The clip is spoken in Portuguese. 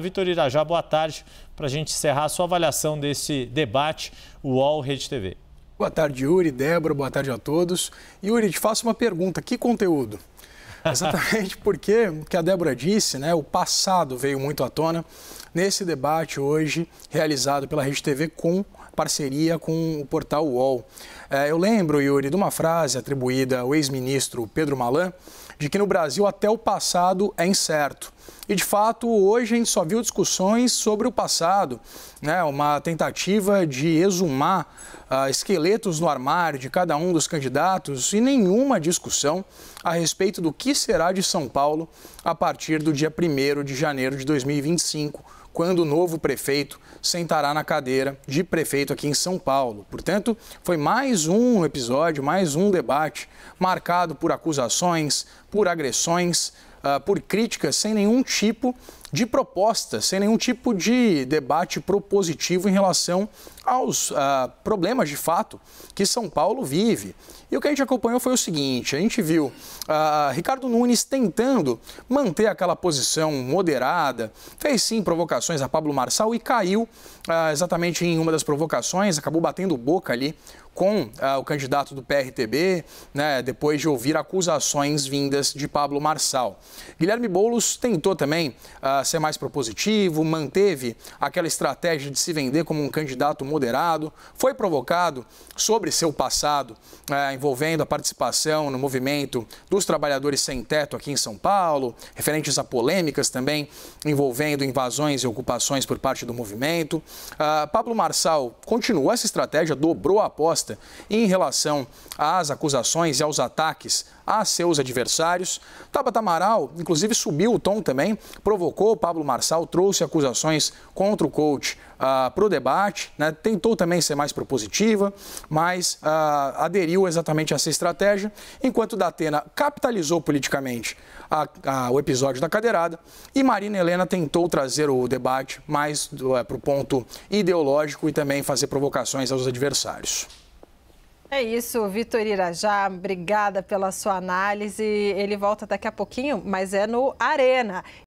Vitor Irajá, boa tarde, para a gente encerrar a sua avaliação desse debate UOL Rede TV. Boa tarde, Yuri, Débora, boa tarde a todos. Yuri, te faço uma pergunta, que conteúdo? Exatamente porque o que a Débora disse, né, o passado veio muito à tona nesse debate hoje realizado pela Rede TV com parceria com o portal UOL. É, eu lembro, Yuri, de uma frase atribuída ao ex-ministro Pedro Malan, de que no Brasil até o passado é incerto. E de fato, hoje a gente só viu discussões sobre o passado, né? uma tentativa de exumar uh, esqueletos no armário de cada um dos candidatos e nenhuma discussão a respeito do que será de São Paulo a partir do dia 1 de janeiro de 2025 quando o novo prefeito sentará na cadeira de prefeito aqui em São Paulo. Portanto, foi mais um episódio, mais um debate marcado por acusações, por agressões, ah, por críticas sem nenhum tipo de proposta sem nenhum tipo de debate propositivo em relação aos ah, problemas de fato que São Paulo vive. E o que a gente acompanhou foi o seguinte: a gente viu ah, Ricardo Nunes tentando manter aquela posição moderada, fez sim provocações a Pablo Marçal e caiu ah, exatamente em uma das provocações, acabou batendo boca ali com o candidato do PRTB, né, depois de ouvir acusações vindas de Pablo Marçal. Guilherme Boulos tentou também a ser mais propositivo, manteve aquela estratégia de se vender como um candidato moderado, foi provocado sobre seu passado é, envolvendo a participação no movimento dos trabalhadores sem teto aqui em São Paulo, referentes a polêmicas também envolvendo invasões e ocupações por parte do movimento. Ah, Pablo Marçal continuou essa estratégia, dobrou a aposta em relação às acusações e aos ataques a seus adversários. Tabata Amaral, inclusive, subiu o tom também, provocou o Pablo Marçal trouxe acusações contra o coach uh, ah, para o debate, né? tentou também ser mais propositiva, mas uh, aderiu exatamente a essa estratégia, enquanto Datena capitalizou politicamente a, a, o episódio da cadeirada e Marina Helena tentou trazer o debate mais uh, eh, para o ponto ideológico e também fazer provocações aos adversários. É isso, Vitor Irajá, obrigada pela sua análise. Ele volta daqui a pouquinho, mas é no Arena.